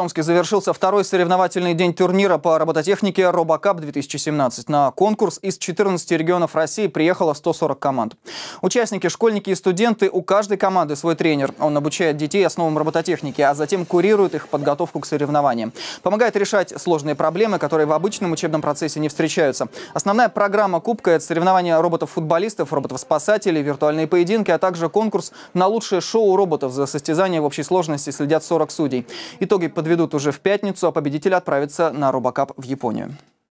Томске завершился второй соревновательный день турнира по робототехнике «Робокап-2017». На конкурс из 14 регионов России приехало 140 команд. Участники, школьники и студенты, у каждой команды свой тренер. Он обучает детей основам робототехники, а затем курирует их подготовку к соревнованиям. Помогает решать сложные проблемы, которые в обычном учебном процессе не встречаются. Основная программа Кубка – это соревнования роботов-футболистов, роботов-спасателей, виртуальные поединки, а также конкурс на лучшее шоу роботов. За состязание в общей сложности следят 40 судей. Итоги подведены подведут уже в пятницу, а победители отправится на Рубакап в Японию.